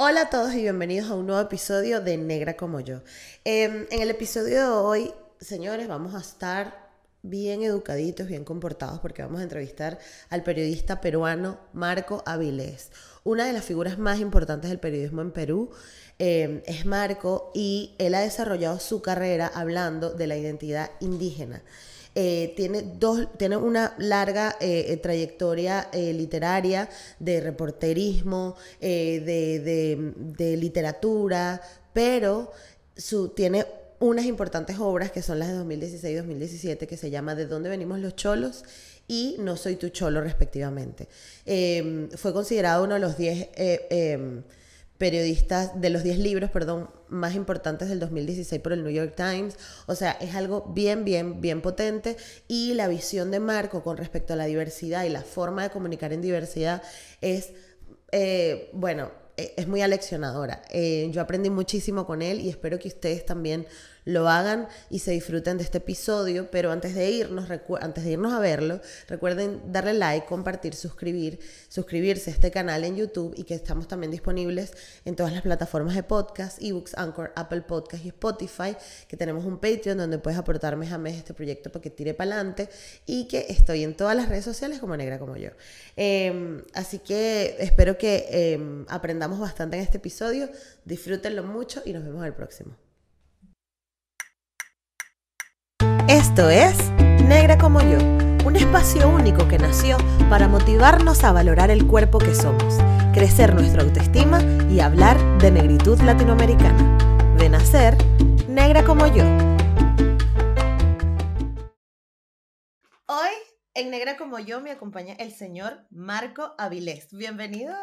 Hola a todos y bienvenidos a un nuevo episodio de Negra como yo. Em, en el episodio de hoy, señores, vamos a estar bien educaditos, bien comportados, porque vamos a entrevistar al periodista peruano Marco Avilés. Una de las figuras más importantes del periodismo en Perú em, es Marco y él ha desarrollado su carrera hablando de la identidad indígena. Eh, tiene, dos, tiene una larga eh, trayectoria eh, literaria de reporterismo, de, literatura, pero su, tiene unas importantes obras que son las de 2016 y 2017 que se llama De dónde venimos los cholos y No soy tu cholo respectivamente. fue considerado uno de los 10 periodistas, de los 10 libros, perdón, más importantes del 2016 por el New York Times. O sea, es algo bien, bien, bien potente. Y la visión de Marco con respecto a la diversidad y la forma de comunicar en diversidad es, eh, bueno, e-, es muy aleccionadora. Eh, yo aprendí muchísimo con él y espero que ustedes también lo hagan y se disfruten de este episodio, pero antes de irnos, antes de irnos a verlo, recuerden darle like, compartir, suscribir, suscribirse a este canal en YouTube y que estamos también disponibles en todas las plataformas de podcast, ebooks, Anchor, Apple Podcast y Spotify, que tenemos un Patreon donde puedes aportar mes a mes este proyecto para que tire para adelante y que estoy en todas las redes sociales como negra como yo. Em, así que espero que em, aprendamos bastante en este episodio, disfrútenlo mucho y nos vemos el próximo. Esto es Negra como yo, un espacio único que nació para motivarnos a valorar el cuerpo que somos, crecer nuestra autoestima y hablar de negritud latinoamericana. De nacer, negra como yo. Hoy en Negra como yo me acompaña el señor Marco Avilés. Bienvenido.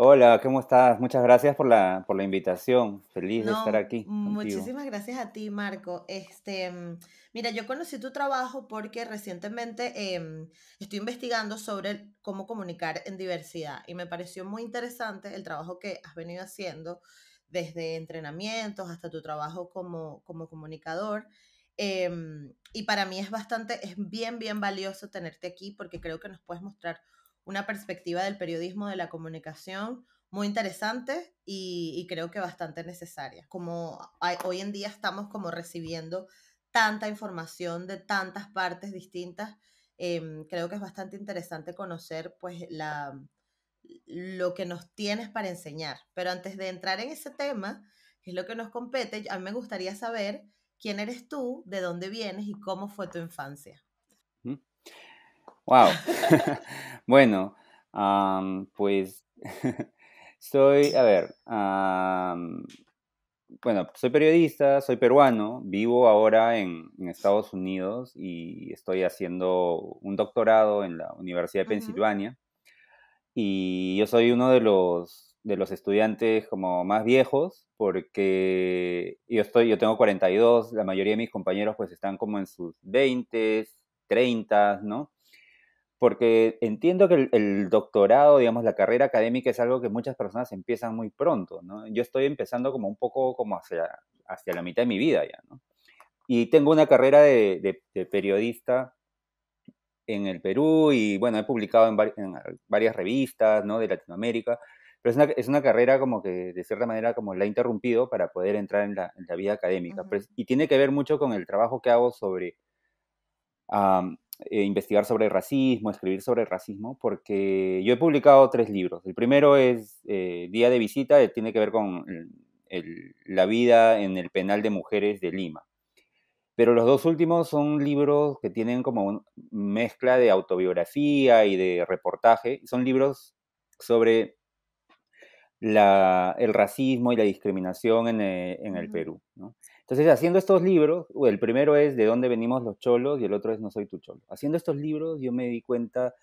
Hola, ¿cómo estás? Muchas gracias por la, por la invitación. Feliz de estar aquí. Muchísimas gracias a ti, Marco. Este, mira, yo conocí tu trabajo porque recientemente em, estoy investigando sobre cómo comunicar en diversidad y me pareció muy interesante el trabajo que has venido haciendo desde entrenamientos hasta tu trabajo como, como comunicador. Em, y para mí es bastante, es bien, bien valioso tenerte aquí porque creo que nos puedes mostrar una perspectiva del periodismo, de la comunicación, muy interesante y, creo que bastante necesaria. Como hoy en día estamos como recibiendo tanta información de tantas partes distintas, em, creo que es bastante interesante conocer pues la, lo que nos tienes para enseñar. Pero antes de entrar en ese tema, que es lo que nos compete, a mí me gustaría saber quién eres tú, de dónde vienes y cómo fue tu infancia. Wow. bueno, pues soy, a ver, bueno, soy periodista, soy peruano, vivo ahora en, Estados Unidos y estoy haciendo un doctorado en la Universidad de Pensilvania. Y yo soy uno de los, de los estudiantes como más viejos porque yo, estoy, yo tengo 42, la mayoría de mis compañeros pues están como en sus 20, 30, ¿no? porque entiendo que el, doctorado, digamos, la carrera académica es algo que muchas personas empiezan muy pronto, ¿no? Yo estoy empezando como un poco como hacia, hacia la mitad de mi vida ya, ¿no? Y tengo una carrera de, periodista en el Perú y, bueno, he publicado en, varias revistas, ¿no? De Latinoamérica, pero es una, es una, carrera como que, de cierta manera, como la he interrumpido para poder entrar en la, vida académica. Pues, y tiene que ver mucho con el trabajo que hago sobre... Eh, investigar sobre el racismo, escribir sobre el racismo, porque yo he publicado tres libros. El primero es eh, Día de Visita, eh, tiene que ver con la vida en el penal de mujeres de Lima. Pero los dos últimos son libros que tienen como una mezcla de autobiografía y de reportaje. Son libros sobre el racismo y la discriminación en el, Perú. Entonces, haciendo estos libros, el primero es De dónde venimos los cholos y el otro es No soy tu cholo. Haciendo estos libros yo me di cuenta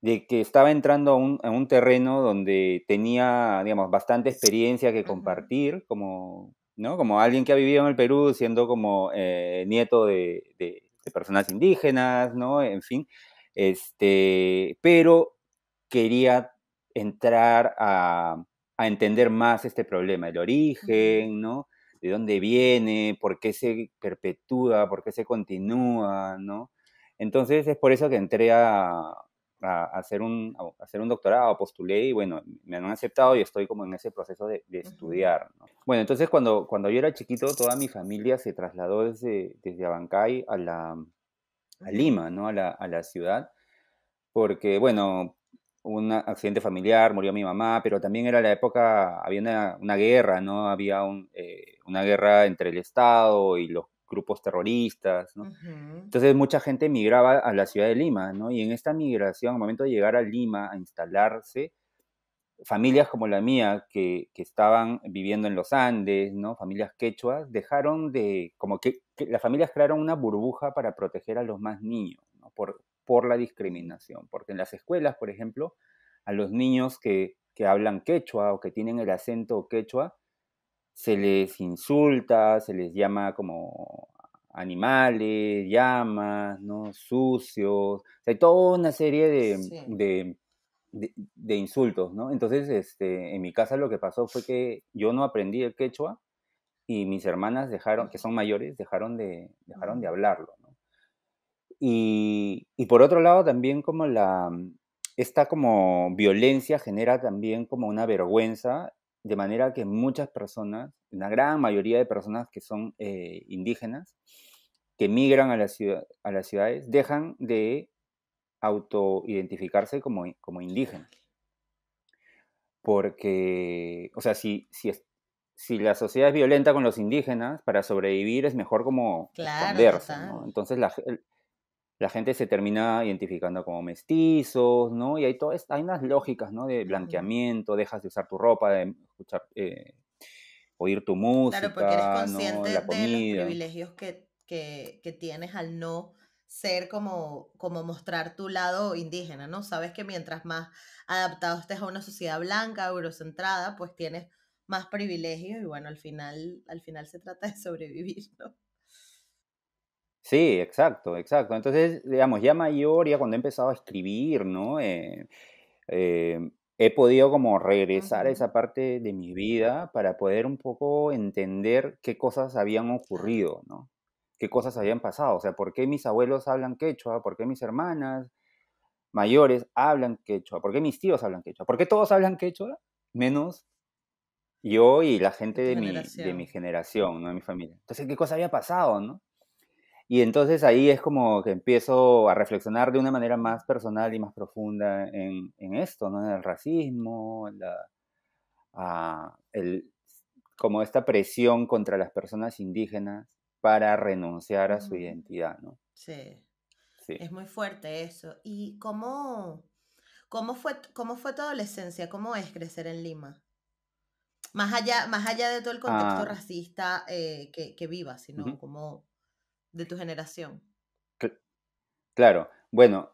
de que estaba entrando a un, terreno donde tenía, digamos, bastante experiencia que compartir como, ¿no? como alguien que ha vivido en el Perú siendo como eh, nieto de, personas indígenas, ¿no? En fin, este, pero quería entrar a, a entender más este problema, el origen, ¿no? de dónde viene, por qué se perpetúa, por qué se continúa, ¿no? Entonces es por eso que entré a, a hacer, un, hacer un doctorado, postulé y bueno, me han aceptado y estoy como en ese proceso de, de estudiar. ¿no? Bueno, entonces cuando, cuando yo era chiquito, toda mi familia se trasladó desde, desde Abancay a, la, a Lima, ¿no? A la, a la ciudad, porque bueno, un accidente familiar, murió mi mamá, pero también era la época, había una, guerra, ¿no? Había un... Eh, una guerra entre el Estado y los grupos terroristas, ¿no? Entonces mucha gente migraba a la ciudad de Lima, ¿no? Y en esta migración, al momento de llegar a Lima a instalarse, familias como la mía que, que estaban viviendo en los Andes, ¿no? Familias quechuas, dejaron de, como que, las familias crearon una burbuja para proteger a los más niños, Por, por la discriminación, porque en las escuelas, por ejemplo, a los niños que, que hablan quechua o que tienen el acento quechua, se les insulta, se les llama como animales, llamas, ¿no? Sucios, hay toda una serie de, insultos, ¿no? Entonces, este, en mi casa lo que pasó fue que yo no aprendí el quechua y mis hermanas dejaron, que son mayores, dejaron de, dejaron de hablarlo, Y, y por otro lado también como la, esta como violencia genera también como una vergüenza de manera que muchas personas, la gran mayoría de personas que son eh, indígenas, que migran a, a las ciudades, dejan de autoidentificarse como, como indígenas. Porque, o sea, si, si, si la sociedad es violenta con los indígenas, para sobrevivir es mejor como claro, Entonces la, la gente se termina identificando como mestizos, ¿no? Y hay, todas hay unas lógicas, ¿no? De blanqueamiento, dejas de usar tu ropa, de escuchar, eh, oír tu música. Claro, porque eres consciente de los privilegios que, que, tienes al no ser como, como mostrar tu lado indígena, ¿no? Sabes que mientras más adaptado estés a una sociedad blanca, eurocentrada, pues tienes más privilegios y bueno, al final, al final se trata de sobrevivir, ¿no? Sí, exacto, exacto. Entonces, digamos, ya mayor, ya cuando he empezado a escribir, ¿no? Eh, eh, he podido como regresar a esa parte de mi vida para poder un poco entender qué cosas habían ocurrido, ¿no? Qué cosas habían pasado. O sea, ¿por qué mis abuelos hablan quechua? ¿Por qué mis hermanas mayores hablan quechua? ¿Por qué mis tíos hablan quechua? ¿Por qué todos hablan quechua? Menos yo y la gente de mi, de mi generación, ¿no? De mi familia. Entonces, ¿qué cosa había pasado, no? Y entonces ahí es como que empiezo a reflexionar de una manera más personal y más profunda en, esto, ¿no? En el racismo, la, ah, como esta presión contra las personas indígenas para renunciar a su identidad, ¿no? Sí. Es muy fuerte eso. ¿Y cómo, cómo, fue, cómo fue tu adolescencia? ¿Cómo es crecer en Lima? Más allá, más allá de todo el contexto ah. racista eh, que, que viva sino como de tu generación. Claro, bueno,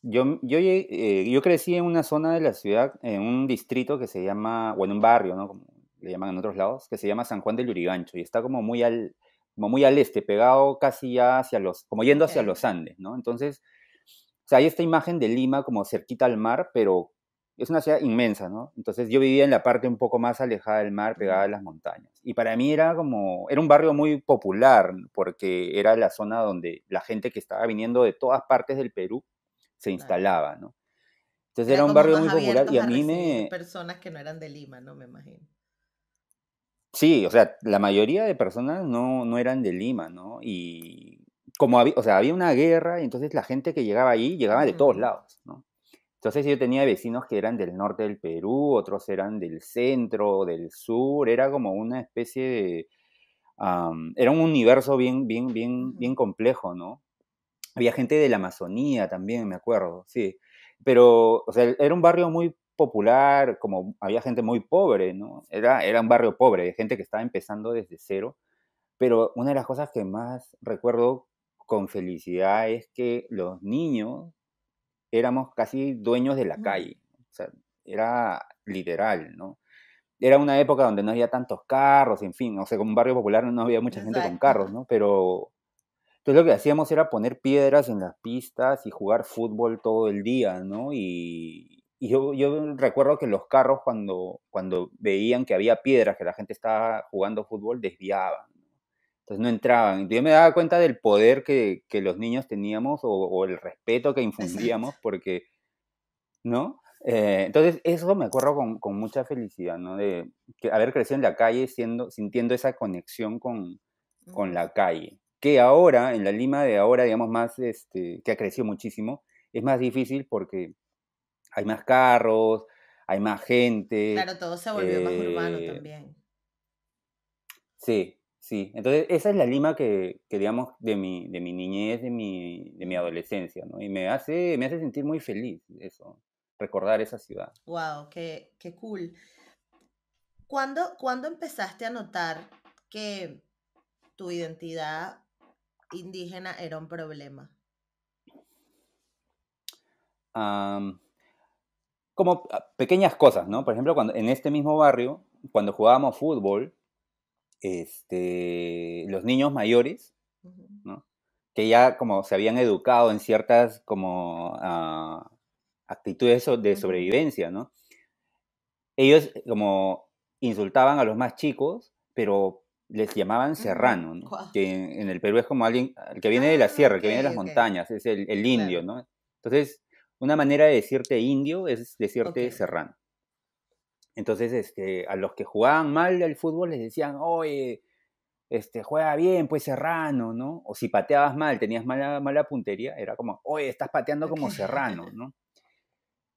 yo, yo, eh, yo crecí en una zona de la ciudad, en un distrito que se llama, en un barrio, ¿no? Como le llaman en otros lados, que se llama San Juan del Urigancho y está como muy al, como muy al este, pegado casi ya hacia los, como yendo hacia los Andes, ¿no? Entonces, o sea, hay esta imagen de Lima como cerquita al mar, pero es una ciudad inmensa, ¿no? Entonces yo vivía en la parte un poco más alejada del mar, pegada a las montañas. Y para mí era como, era un barrio muy popular, porque era la zona donde la gente que estaba viniendo de todas partes del Perú se instalaba, ¿no? Entonces era, un barrio muy popular y a mí me... Personas que no eran de Lima, ¿no? Me imagino. Sí, o sea, la mayoría de personas no, no eran de Lima, ¿no? Y como había, o sea, había una guerra, y entonces la gente que llegaba ahí llegaba de todos lados, ¿no? Entonces yo tenía vecinos que eran del norte del Perú, otros eran del centro, del sur, era como una especie de... era un universo bien, bien, bien, bien complejo, ¿no? Había gente de la Amazonía también, me acuerdo, sí. Pero, o sea, era un barrio muy popular, como había gente muy pobre, ¿no? Era, era un barrio pobre, de gente que estaba empezando desde cero. Pero una de las cosas que más recuerdo con felicidad es que los niños éramos casi dueños de la calle, o sea, era literal, ¿no? Era una época donde no había tantos carros, en fin, o sea, como un barrio popular no había mucha gente con carros, ¿no? Pero entonces lo que hacíamos era poner piedras en las pistas y jugar fútbol todo el día, ¿no? Y, yo, recuerdo que los carros cuando, cuando veían que había piedras, que la gente estaba jugando fútbol, desviaban. Entonces no entraban. Yo me daba cuenta del poder que, los niños teníamos o, el respeto que infundíamos porque, ¿no? Eh, entonces eso me acuerdo con, mucha felicidad, ¿no? De haber crecido en la calle sintiendo esa conexión con, la calle. Que ahora, en la Lima de ahora, digamos, más, este, que ha crecido muchísimo, es más difícil porque hay más carros, hay más gente. Claro, todo se volvió más urbano eh, también. Sí, Sí, entonces esa es la Lima que, digamos, de mi, de mi niñez, de mi, adolescencia, ¿no? Y me hace, me hace sentir muy feliz eso, recordar esa ciudad. ¡Wow! ¡Qué, qué cool! ¿Cuándo, empezaste a notar que tu identidad indígena era un problema? como ah, pequeñas cosas, ¿no? Por ejemplo, cuando, en este mismo barrio, cuando jugábamos fútbol, este, los niños mayores, que ya como se habían educado en ciertas como ah, actitudes de sobrevivencia, ¿no? Ellos eh, como insultaban a los más chicos, pero les llamaban serrano, Que en, el Perú es como alguien que viene de la ah, sierra, que viene de las montañas, es el, indio, ¿no? Entonces, una manera de decirte indio es decirte serrano. Entonces, este, a los que jugaban mal el fútbol les decían, oye, este, juega bien, pues serrano, ¿no? O si pateabas mal, tenías mala, mala puntería, era como, oye, estás pateando como serrano, ¿no?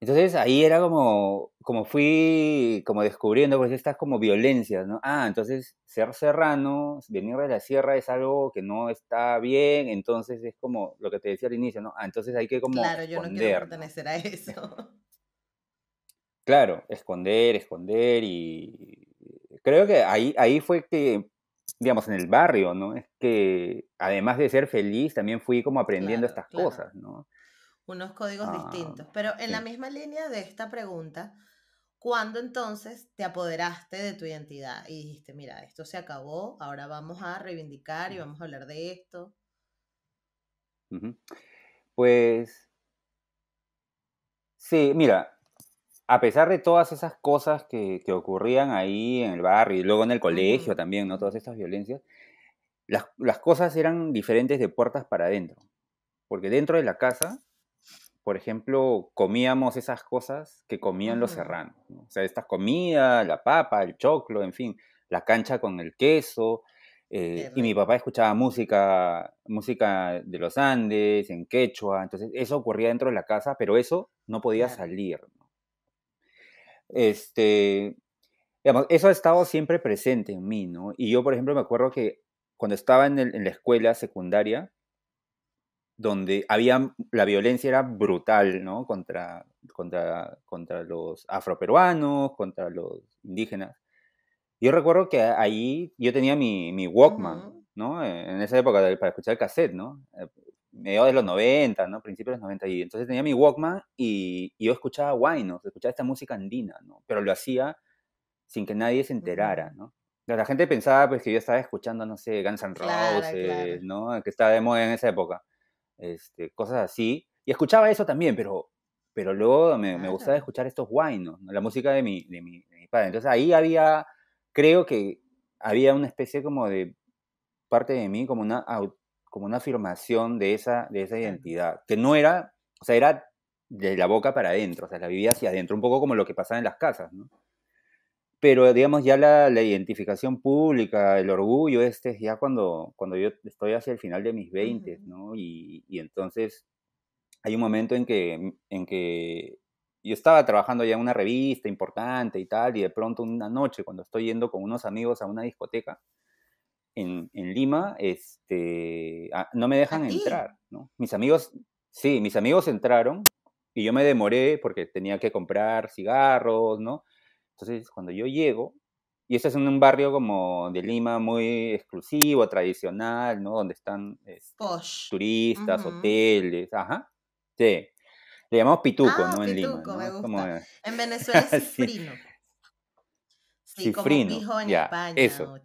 Entonces ahí era como, como fui como descubriendo pues estas como violencias, ¿no? Ah, entonces ser serrano, venir de la sierra es algo que no está bien, entonces es como lo que te decía al inicio, ¿no? Ah, entonces hay que como... Claro, yo no quiero pertenecer a eso. Claro, esconder, esconder y creo que ahí, ahí fue que, digamos, en el barrio, ¿no? Es que además de ser feliz, también fui como aprendiendo estas cosas, ¿no? Unos códigos ah, distintos. Pero en la misma línea de esta pregunta, ¿cuándo entonces te apoderaste de tu identidad y dijiste, mira, esto se acabó, ahora vamos a reivindicar y vamos a hablar de esto? Pues... Sí, mira, a pesar de todas esas cosas que, ocurrían ahí en el barrio y luego en el colegio también, ¿no? Todas estas violencias, las, cosas eran diferentes de puertas para adentro. Porque dentro de la casa, por ejemplo, comíamos esas cosas que comían los serranos. O sea, estas comidas, la papa, el choclo, en fin, la cancha con el queso. Eh, y mi papá escuchaba música, música de los Andes, en quechua, entonces eso ocurría dentro de la casa, pero eso no podía salir. Este, eso ha estado siempre presente en mí, ¿no? Y yo, por ejemplo, me acuerdo que cuando estaba en, la escuela secundaria, donde había, la violencia era brutal, ¿no? Contra, contra, contra los afroperuanos, contra los indígenas. Yo recuerdo que ahí yo tenía mi, Walkman, ¿no? En esa época para escuchar el cassette, ¿no? Medio de los 90, ¿no? Principios de los 90. Y entonces tenía mi Walkman y, yo escuchaba guaynos, escuchaba esta música andina, ¿no? Pero lo hacía sin que nadie se enterara, ¿no? La gente pensaba pues que yo estaba escuchando, no sé, Guns N' Roses, ¿no? Que estaba de moda en esa época. Este, cosas así. Y escuchaba eso también, pero, pero luego me, me gustaba escuchar estos wino, ¿no? la música de mi, de mi, de mi padre. Entonces ahí había, creo que había una especie como de parte de mí, como una como una afirmación de esa, de esa identidad, que no era, o sea, era de la boca para adentro, o sea, la vivía hacia adentro, un poco como lo que pasaba en las casas, ¿no? Pero digamos ya la, la identificación pública, el orgullo este es ya cuando, cuando yo estoy hacia el final de mis 20, ¿no? Y, y entonces hay un momento en que, mm, en que yo estaba trabajando ya en una revista importante y tal, y de pronto una noche cuando estoy yendo con unos amigos a una discoteca, en, Lima este, ah, no me dejan entrar, ¿no? Mis amigos, sí, mis amigos entraron y yo me demoré porque tenía que comprar cigarros, ¿no? Entonces, cuando yo llego, y este es en un barrio como de Lima muy exclusivo, tradicional, ¿no? Donde están este, turistas, hoteles, ajá. Sí. Le llamamos pituco, ah, ¿no? en Lima. En Venezuela es Sí, eso.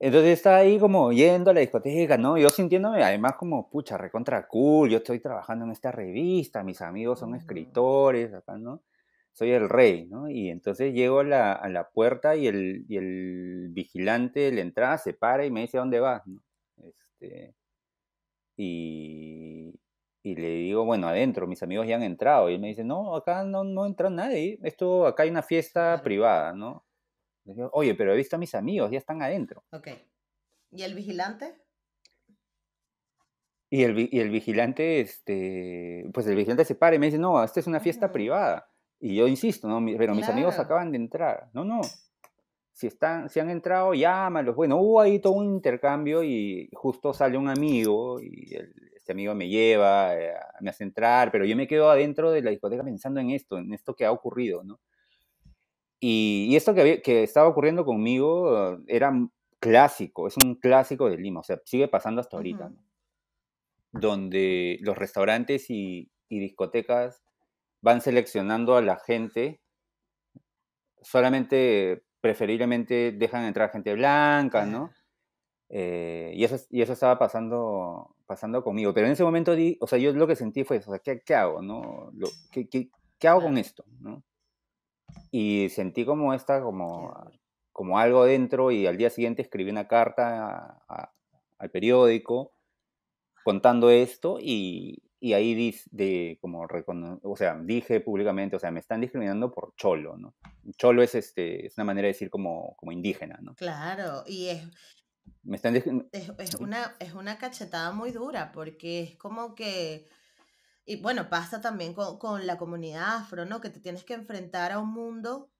Entonces está ahí como yendo a la discoteca, ¿no? Yo sintiéndome además como, pucha, recontra cool, yo estoy trabajando en esta revista, mis amigos son mm. escritores, acá, ¿no? Soy el rey, ¿no? Y entonces llego a la, puerta y el, vigilante de la entrada se para y me dice, ¿a dónde vas? Este, y, y le digo, bueno, adentro, mis amigos ya han entrado. Y él me dice, no, acá no, no entra nadie. Esto, acá hay una fiesta privada, ¿no? Le digo, Oye, pero he visto a mis amigos, ya están adentro. Ok. ¿Y el vigilante? Y el, y el vigilante, este, pues el vigilante se para y me dice, no, esta es una fiesta privada. Y yo insisto, no, pero mis amigos acaban de entrar. No, no. Si, están, si han entrado, llámalos. Bueno, hubo ahí todo un intercambio y justo sale un amigo y el, este amigo me lleva, eh, me hace entrar, pero yo me quedo adentro de la discoteca pensando en esto, en esto que ha ocurrido, ¿no? Y, esto que, estaba ocurriendo conmigo eh, era clásico, es un clásico de Lima, o sea, sigue pasando hasta ahorita, ¿no? Donde los restaurantes y, y discotecas van seleccionando a la gente, solamente preferiblemente dejan entrar gente blanca, ¿no? Eh, y, eso, y eso estaba pasando, pasando conmigo. Pero en ese momento, di, o sea, yo lo que sentí fue, o sea, ¿qué, qué hago? No? ¿qué, qué, qué, hago con esto? ¿no? Y sentí como esta, como, como algo dentro y al día siguiente escribí una carta al periódico contando esto y, y ahí de, como o sea, dije públicamente, o sea, me están discriminando por cholo, ¿no? Cholo es, este, es una manera de decir como, como indígena, ¿no? Claro, y es, me están es, es, una, es una cachetada muy dura porque es como que... Y bueno, pasa también con, con la comunidad afro, ¿no? Que te tienes que enfrentar a un mundo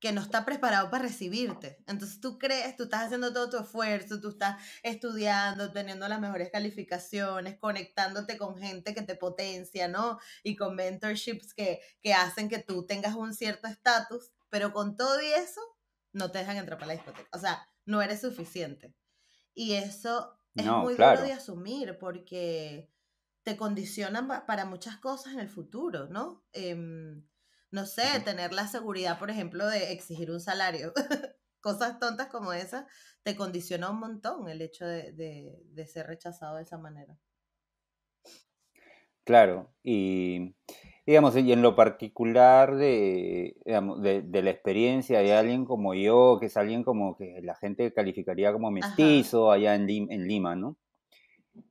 que no está preparado para recibirte. Entonces tú crees, tú estás haciendo todo tu esfuerzo, tú estás estudiando, teniendo las mejores calificaciones, conectándote con gente que te potencia, ¿no? Y con mentorships que, que hacen que tú tengas un cierto estatus, pero con todo y eso no te dejan entrar para la discoteca. O sea, no eres suficiente. Y eso es muy duro de asumir porque te condicionan para muchas cosas en el futuro, ¿no? Em, no sé, tener la seguridad, por ejemplo, de exigir un salario. cosas tontas como esas te condiciona un montón el hecho de ser rechazado de esa manera. Claro, y digamos, y en lo particular de, la experiencia de alguien como yo, que es alguien como que la gente calificaría como mestizo allá en, Lima, ¿no?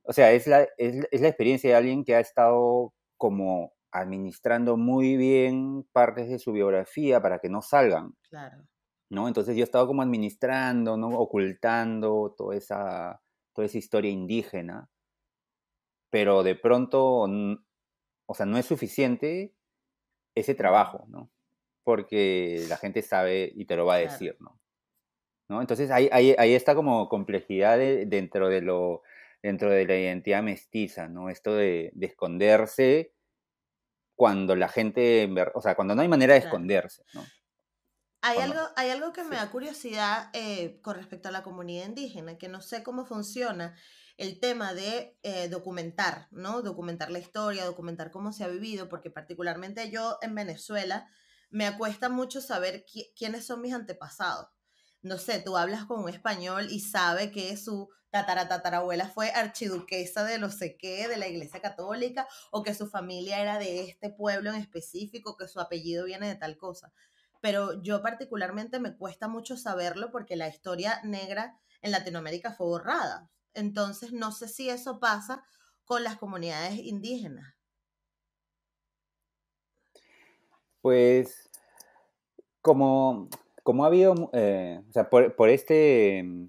O sea, es la, experiencia de alguien que ha estado como administrando muy bien partes de su biografía para que no salgan. Claro. ¿No? Entonces yo he estado como administrando, ¿no? Ocultando toda toda esa historia indígena pero de pronto, o sea, no es suficiente ese trabajo, ¿no? Porque la gente sabe y te lo va a decir, ¿no? ¿No? Entonces ahí, ahí, ahí, está como complejidad dentro, de lo, dentro de la identidad mestiza, ¿no? Esto de, esconderse cuando la gente, o sea, cuando no hay manera de esconderse, ¿no? Hay algo, hay algo que me da curiosidad eh, con respecto a la comunidad indígena, que no sé cómo funciona, el tema de eh, documentar, ¿no? Documentar la historia, documentar cómo se ha vivido, porque particularmente yo en Venezuela me acuesta mucho saber quiénes son mis antepasados. No sé, tú hablas con un español y sabe que su tataratatarabuela fue archiduquesa de lo sé qué, de la iglesia católica, o que su familia era de este pueblo en específico, que su apellido viene de tal cosa. Pero yo particularmente me cuesta mucho saberlo porque la historia negra en Latinoamérica fue borrada. Entonces, no sé si eso pasa con las comunidades indígenas. Pues, como, como ha habido, eh, o sea, por, este, mm,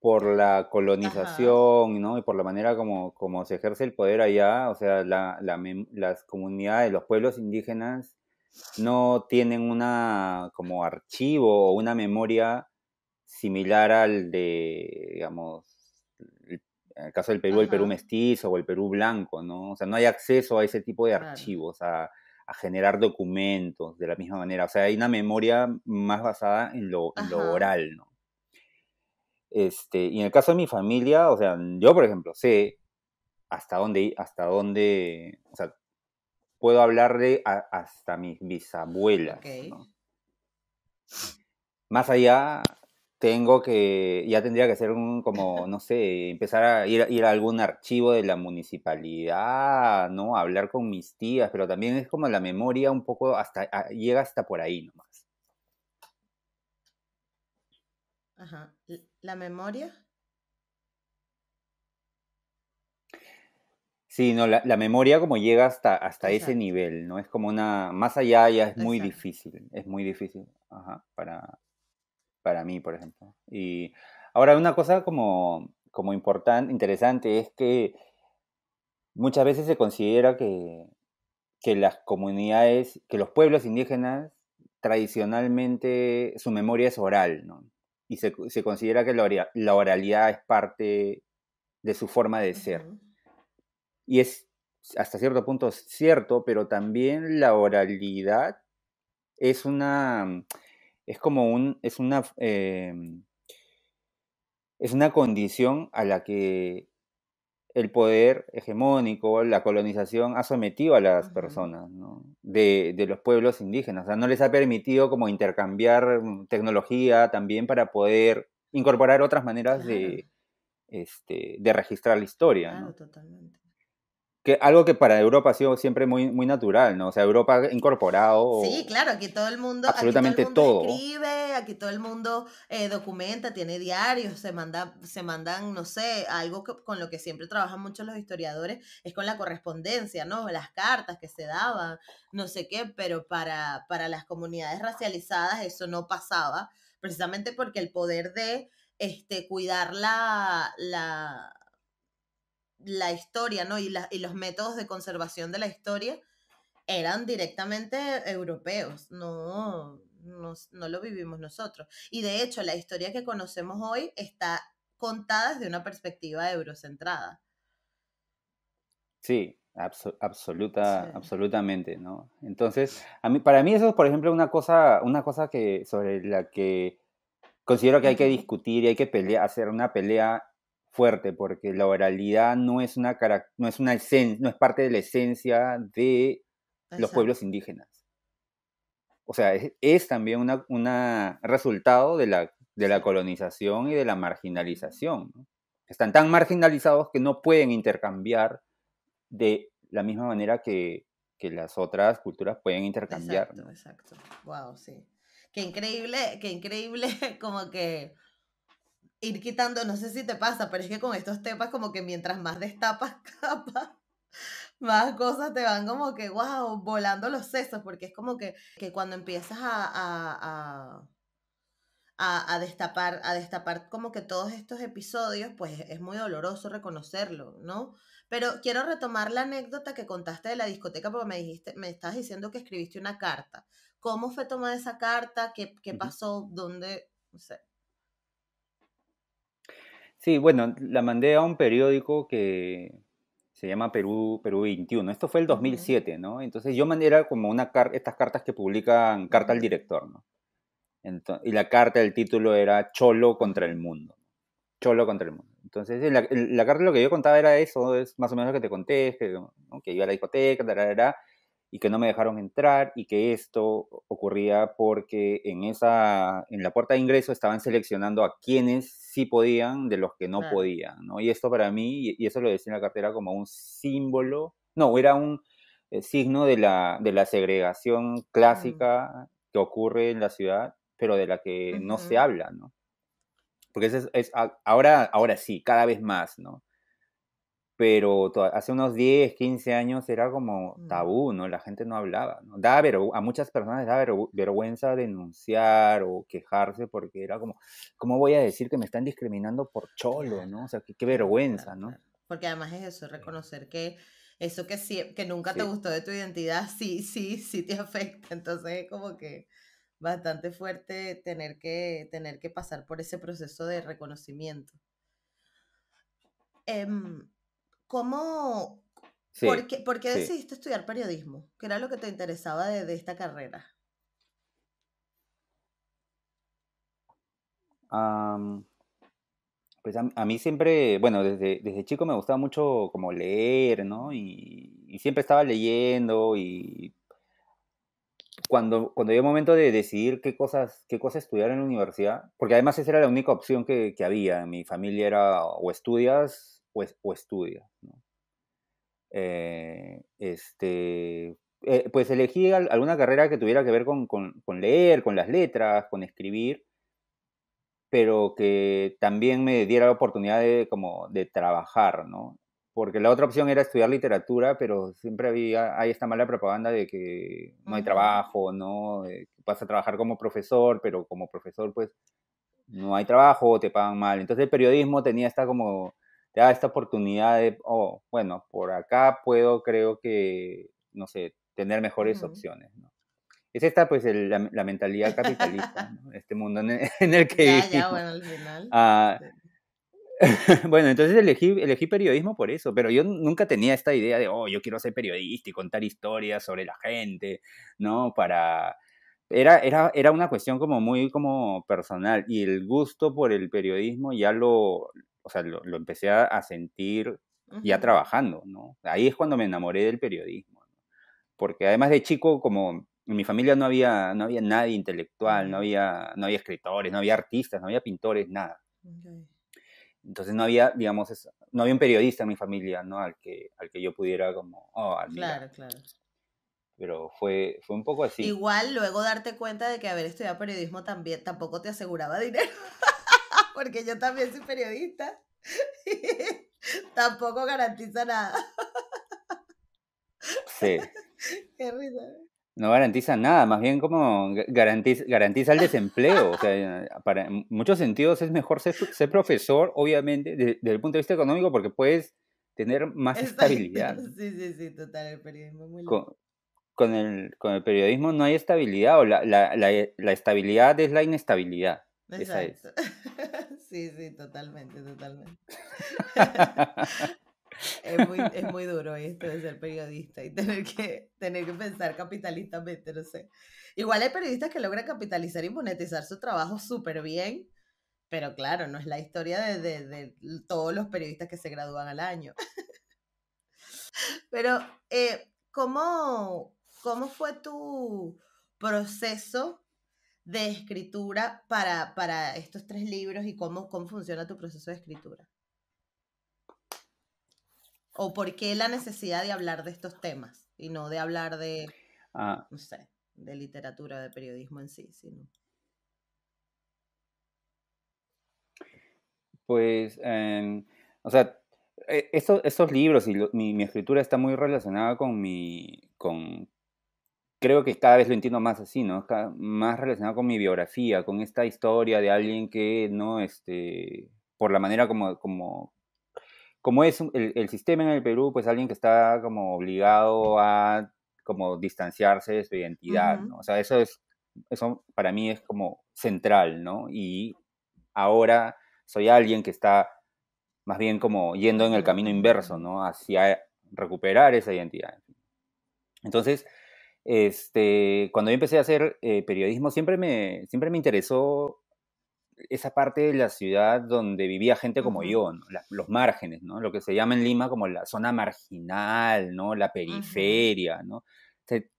por la colonización, ¿no? Y por la manera como, se ejerce el poder allá, o sea, las comunidades, los pueblos indígenas no tienen una como archivo o una memoria similar al de, digamos, en el caso del Perú, el Perú mestizo o el Perú blanco, ¿no? O sea, no hay acceso a ese tipo de archivos, a, generar documentos de la misma manera. O sea, hay una memoria más basada en lo, oral, ¿no? Este, y en el caso de mi familia, o sea, yo, por ejemplo, sé hasta dónde, hasta dónde, o sea, puedo hablarle de hasta mis bisabuelas, Más allá, tengo que, ya tendría que hacer como, no sé, empezar a ir, a algún archivo de la municipalidad, ¿no? hablar con mis tías, pero también es como la memoria un poco hasta, ah, llega hasta por ahí nomás. Ajá. ¿La memoria? Sí, no, la, memoria como llega hasta, hasta ese nivel, ¿no? Es como una, más allá ya es muy difícil, es muy difícil, para, para mí, por ejemplo. Y ahora, una cosa como, importante, interesante, es que muchas veces se considera que, las comunidades, que los pueblos indígenas tradicionalmente su memoria es oral, ¿no? Y se, considera que la, oralidad es parte de su forma de ser. Y es hasta cierto punto cierto, pero también la oralidad es una es como un, es una, em, es una condición a la que el poder hegemónico, la colonización ha sometido a las personas de, los pueblos indígenas. O sea, no les ha permitido como intercambiar mm, tecnología también para poder incorporar otras maneras de, este, de registrar la historia. Claro, totalmente algo que para Europa ha sido siempre muy, muy natural, ¿no? O sea, Europa ha incorporado... Sí, claro, aquí todo el mundo... Absolutamente todo. Escribe, aquí todo el mundo eh, documenta, tiene diarios, se, manda, se mandan, no sé, algo que, con lo que siempre trabajan muchos los historiadores, es con la correspondencia, ¿no? Las cartas que se daban, no sé qué, pero para, para las comunidades racializadas eso no pasaba, precisamente porque el poder de este, cuidar la, la la historia, ¿no? Y, y los métodos de conservación de la historia eran directamente europeos, no, no, lo vivimos nosotros. Y de hecho, la historia que conocemos hoy está contada desde una perspectiva eurocentrada. Sí, absoluta, absolutamente, ¿no? Entonces, a mí, para mí eso es, por ejemplo, una cosa, una cosa que, sobre la que considero que hay que discutir y hay que pelear, hacer una pelea fuerte, porque la oralidad no es una no es una no es parte de la esencia de los pueblos indígenas. O sea, es, también un una resultado de la, de la colonización y de la marginalización. Están tan marginalizados que no pueden intercambiar de la misma manera que, las otras culturas pueden intercambiar. Exacto, exacto. Wow, sí. Qué increíble, qué increíble como que ir quitando, no sé si te pasa, pero es que con estos temas como que mientras más destapas capas, más cosas te van como que, wow, volando los sesos, porque es como que, que cuando empiezas a, a, destapar, a destapar como que todos estos episodios, pues es muy doloroso reconocerlo, ¿no? Pero quiero retomar la anécdota que contaste de la discoteca porque me dijiste, me estás diciendo que escribiste una carta. ¿Cómo fue tomada esa carta? ¿Qué, qué pasó? ¿Dónde? No sé. Sí, bueno, la mandé a un periódico que se llama Perú, Perú 21. Esto fue el 2007, ¿no? Entonces yo mandé era como una estas cartas que publican carta al director, ¿no? y la carta, el título era Cholo contra el mundo. Cholo contra el mundo. Entonces, la, la, carta lo que yo contaba era eso, es más o menos lo que te conté, que, iba a la discoteca, da y que no me dejaron entrar y que esto ocurría porque en esa en la puerta de ingreso estaban seleccionando a quienes sí podían de los que no podían, ¿no? Y esto para mí y eso lo decía en la cartera como un símbolo, no, era un eh, signo de la de la segregación clásica que ocurre en la ciudad, pero de la que no se habla, ¿no? Porque es, es, ahora ahora sí, cada vez más, ¿no? pero hace unos 10, 15 años era como mm. tabú, ¿no? La gente no hablaba, ¿no? Daba a muchas personas daba vergüenza denunciar o quejarse porque era como, ¿cómo voy a decir que me están discriminando por cholo, ¿no? O sea, qué, vergüenza, ¿no? Porque además es eso, reconocer que eso que, que nunca te gustó de tu identidad, sí, sí, sí te afecta, entonces es como que bastante fuerte tener que, tener que pasar por ese proceso de reconocimiento. Em, ¿Cómo, ¿por qué, decidiste estudiar periodismo? ¿Qué era lo que te interesaba de, esta carrera? pues a, mí siempre, bueno, desde, chico me gustaba mucho como leer, ¿no? Y, siempre estaba leyendo y cuando, cuando llegó el momento de decidir qué cosas, qué cosas estudiar en la universidad, porque además esa era la única opción que, que había, mi familia era o estudias pues, o, estudia eh, este, eh, pues elegí alguna carrera que tuviera que ver con, leer, con las letras, con escribir, pero que también me diera la oportunidad de, como, de trabajar, ¿no? Porque la otra opción era estudiar literatura, pero siempre había, hay esta mala propaganda de que no hay trabajo, ¿no? Vas a trabajar como profesor, pero como profesor, pues, no hay trabajo, te pagan mal. Entonces el periodismo tenía esta como te da esta oportunidad de, oh, bueno, por acá puedo, creo que, no sé, tener mejores opciones, ¿no? Es esta, pues, la, mentalidad capitalista, ¿no? este mundo en el, que... Ya, ya, bueno, al final. Ah, este bueno, entonces elegí, elegí periodismo por eso, pero yo nunca tenía esta idea de, oh, yo quiero ser periodista y contar historias sobre la gente, ¿no? Para... Era, era, era una cuestión como muy como personal y el gusto por el periodismo ya lo, o sea, lo, empecé a sentir ya trabajando, ¿no? Ahí es cuando me enamoré del periodismo, porque además de chico, como en mi familia no había, no había nadie intelectual, no mm. había, no había escritores, no había artistas, no había pintores, nada. Entonces no había, digamos, no había un periodista en mi familia, ¿no? Al que, al que yo pudiera como, oh, Claro, claro. Pero fue, fue un poco así. Igual luego darte cuenta de que haber estudiado periodismo también tampoco te aseguraba dinero porque yo también soy periodista. Tampoco garantiza nada. Sí. Qué risa. No garantiza nada, más bien como garantiza, garantiza el desempleo. O sea, para en muchos sentidos es mejor ser, profesor, obviamente, desde el punto de vista económico, porque puedes tener más estabilidad. Sí, sí, sí, total, el periodismo es muy con, con, el, con el periodismo no hay estabilidad, o la, la, la estabilidad es la inestabilidad. Exacto. sí, sí, totalmente, totalmente. es, muy, duro esto de ser periodista y tener que, tener que pensar capitalistamente, no sé. Igual hay periodistas que logran capitalizar y monetizar su trabajo súper bien, pero claro, no es la historia de, todos los periodistas que se gradúan al año. pero, eh, ¿cómo, ¿cómo fue tu proceso de escritura para, estos tres libros y cómo, cómo funciona tu proceso de escritura? ¿O por qué la necesidad de hablar de estos temas y no de hablar de, ah. no sé, de literatura, de periodismo en sí, sino... Pues, em, o sea, e, esos estos libros y mi, escritura está muy relacionada con mi, con, creo que cada vez lo entiendo más así, ¿no? Más relacionado con mi biografía, con esta historia de alguien que, ¿no? Este, por la manera como, como, como es el, el, sistema en el Perú, pues alguien que está como obligado a como distanciarse de su identidad, ¿no? O sea, eso es, eso para mí es como central, ¿no? Y ahora soy alguien que está más bien como yendo en el camino inverso, ¿no? Hacia recuperar esa identidad. Entonces, este, cuando yo empecé a hacer eh, periodismo, siempre me, siempre me interesó esa parte de la ciudad donde vivía gente como yo, ¿no? los márgenes, ¿no? Lo que se llama en Lima como la zona marginal, ¿no? La periferia, ¿no?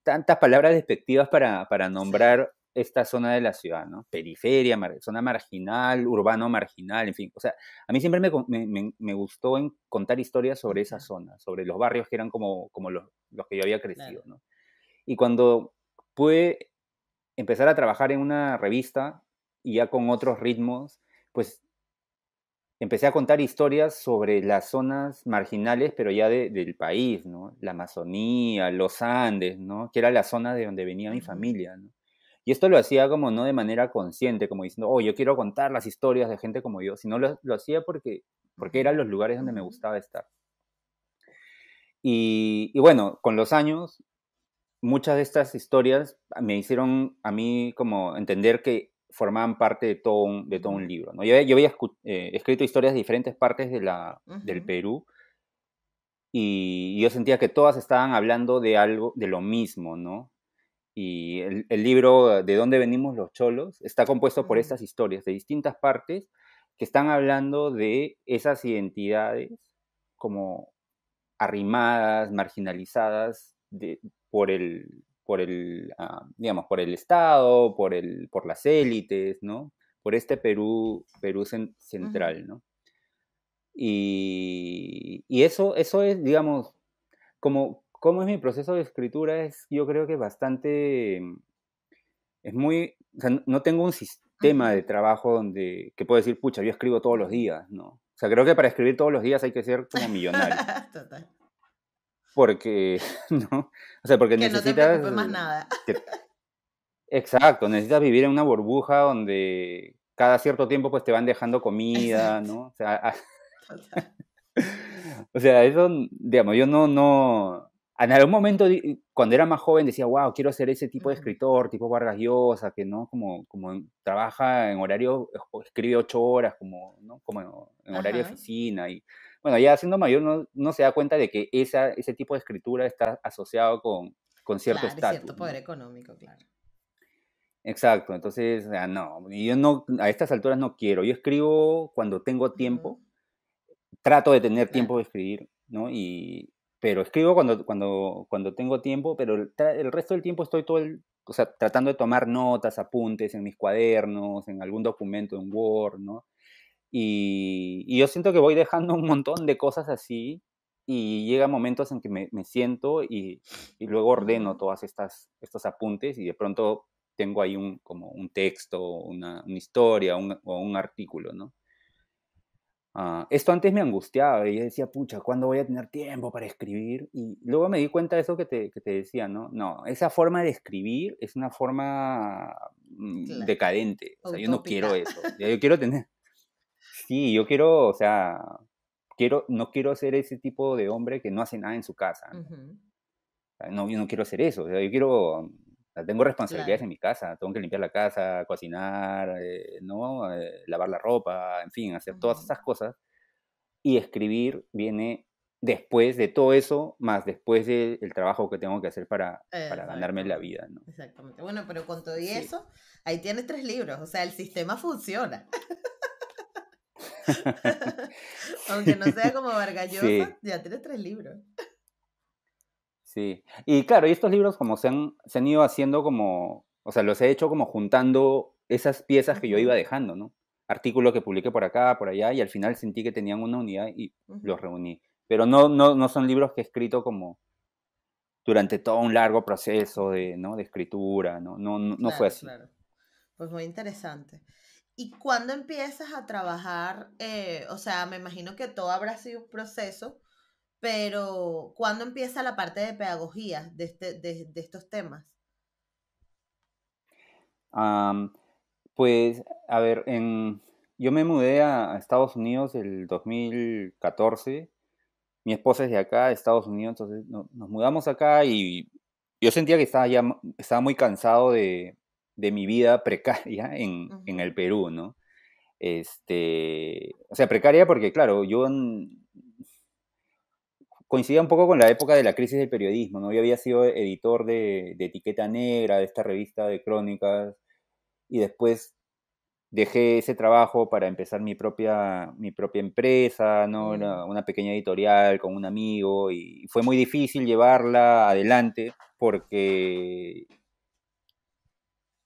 tantas palabras despectivas para, para nombrar esta zona de la ciudad, ¿no? Periferia, zona marginal, urbano marginal, en fin. O sea, a mí siempre me, me, gustó en contar historias sobre esa zona, sobre los barrios que eran como, como los, los que yo había crecido, ¿no? Y cuando pude empezar a trabajar en una revista y ya con otros ritmos, pues empecé a contar historias sobre las zonas marginales, pero ya del país, ¿no? La Amazonía, los Andes, ¿no? Que era la zona de donde venía mi familia, ¿no? Y esto lo hacía como no de manera consciente, como diciendo, oh, yo quiero contar las historias de gente como yo, sino lo, lo hacía porque, porque eran los lugares donde me gustaba estar. y bueno, con los años muchas de estas historias me hicieron a mí como entender que formaban parte de todo un, de todo un libro. Yo, había eh, escrito historias de diferentes partes de la, del Perú y yo sentía que todas estaban hablando de algo, de lo mismo, ¿no? Y el, libro De dónde venimos los cholos está compuesto por estas historias de distintas partes que están hablando de esas identidades como arrimadas, marginalizadas, de, por el, por el ah, digamos, por el Estado, por, el, por las élites, ¿no? Por este Perú, Perú central, ¿no? Y, y, eso, eso es, digamos, como, como es mi proceso de escritura, es yo creo que bastante, em, es muy, no tengo un sistema de trabajo donde, que puedo decir, pucha, yo escribo todos los días, ¿no? O sea, creo que para escribir todos los días hay que ser como millonario. Total porque, ¿no? O sea, porque que necesitas... No te más nada. exacto, necesitas vivir en una burbuja donde cada cierto tiempo pues te van dejando comida, ¿no? O sea, ah, o, sea. eso, digamos, yo no, no... En algún momento, cuando era más joven, decía, wow, quiero ser ese tipo de escritor, tipo Vargas Llosa, que no, como, como trabaja en horario, escribe ocho horas, como, ¿no? como en horario de oficina. Y, bueno, ya siendo mayor no, se da cuenta de que esa, ese tipo de escritura está asociado con, cierto claro, cierto poder económico, claro. Exacto, entonces, ah, no, yo no, a estas alturas no quiero, yo escribo cuando tengo tiempo, trato de tener tiempo de escribir, ¿no? Y, pero escribo cuando, cuando, cuando tengo tiempo, pero el, el resto del tiempo estoy todo el, o sea, tratando de tomar notas, apuntes en mis cuadernos, en algún documento en Word, ¿no? Y, yo siento que voy dejando un montón de cosas así y llega momentos en que me, me siento y, y, luego ordeno todas estas estos apuntes y de pronto tengo ahí un, como un texto, una, una historia o un artículo, ¿no? Ah, esto antes me angustiaba y decía, pucha, ¿cuándo voy a tener tiempo para escribir? Y luego me di cuenta de eso que te, que te decía, ¿no? No, esa forma de escribir es una forma mm, decadente. O sea, yo no quiero eso. Yo quiero tener, Sí, yo quiero, o sea, quiero, no quiero ser ese tipo de hombre que no hace nada en su casa. ¿no? yo no quiero ser eso. yo quiero tengo responsabilidades en mi casa, tengo que limpiar la casa, cocinar, eh, ¿no? Eh, lavar la ropa, en fin, hacer todas esas cosas. Y escribir viene después de todo eso, más después del trabajo que tengo que hacer para, ganarme la vida, Exactamente. Bueno, pero con todo eso, ahí tienes tres libros, o sea, el sistema funciona. Aunque no sea como Vargallosa, ya tiene tres libros. Sí, y claro, y estos libros como se han, se han ido haciendo como, o sea, los he hecho como juntando esas piezas que yo iba dejando, ¿no? Artículos que publiqué por acá, por allá, y al final sentí que tenían una unidad y los reuní. Pero no, no, no son libros que he escrito como durante todo un largo proceso de, ¿no? de escritura, ¿no? No, no, fue así. Claro. Pues muy interesante. ¿Y cuándo empiezas a trabajar? Eh, o sea, me imagino que todo habrá sido un proceso, pero ¿cuándo empieza la parte de pedagogía de, este, estos temas? pues, a ver, yo me mudé a, Estados Unidos el 2014. Mi esposa es de acá, de Estados Unidos, entonces nos mudamos acá y yo sentía que estaba ya estaba muy cansado de, de mi vida precaria en, el Perú, ¿no? Este, o sea, precaria porque, claro, yo coincidía un poco con la época de la crisis del periodismo, ¿no? Yo había sido editor de, Etiqueta Negra, de esta revista de crónicas, y después dejé ese trabajo para empezar mi propia, mi propia empresa, ¿no? Mm. una pequeña editorial con un amigo, y fue muy difícil llevarla adelante porque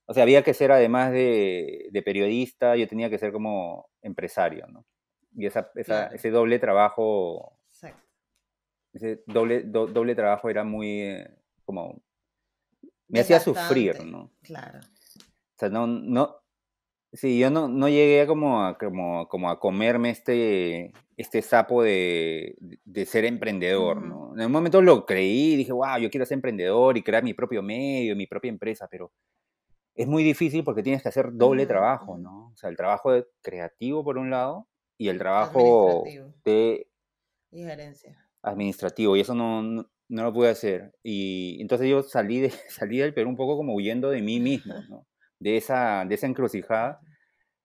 o sea, había que ser además de, periodista, yo tenía que ser como empresario, ¿no? Y esa, ese doble trabajo, Exacto. ese doble, doble trabajo era muy, eh, como, me hacía sufrir, ¿no? Claro. O sea, no, no, Sí, yo no, no llegué como a, como, como a comerme este, este sapo de, de ser emprendedor, ¿no? En un momento lo creí dije, wow, yo quiero ser emprendedor y crear mi propio medio, mi propia empresa, pero es muy difícil porque tienes que hacer doble ah, trabajo, ¿no? O sea, el trabajo de creativo por un lado y el trabajo de... Y gerencia. Administrativo, y eso no, no, lo pude hacer. Y entonces yo salí, de, salí del Perú un poco como huyendo de mí mismo, ¿no? De esa, de esa encrucijada.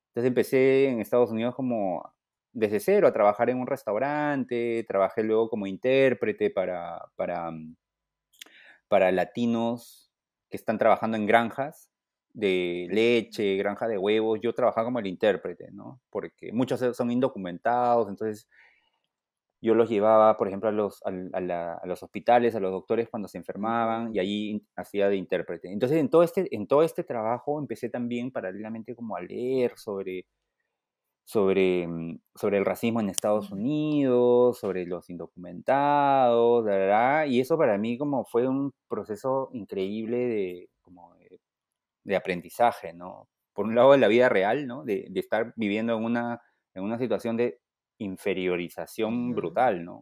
Entonces empecé en Estados Unidos como desde cero a trabajar en un restaurante, trabajé luego como intérprete para, para, mm, para latinos que están trabajando en granjas de leche, granja de huevos, yo trabajaba como el intérprete, ¿no? Porque muchos son indocumentados, entonces yo los llevaba, por ejemplo, a los, a, los hospitales, a los doctores cuando se enfermaban y allí hacía de intérprete. Entonces, en todo este, en todo este trabajo empecé también paralelamente como a leer sobre, sobre, mm, sobre el racismo en Estados Unidos, sobre los indocumentados, Y eso para mí como fue un proceso increíble de, como de aprendizaje, ¿no? Por un lado, en la vida real, ¿no? De, estar viviendo en una, en una situación de inferiorización brutal, ¿no?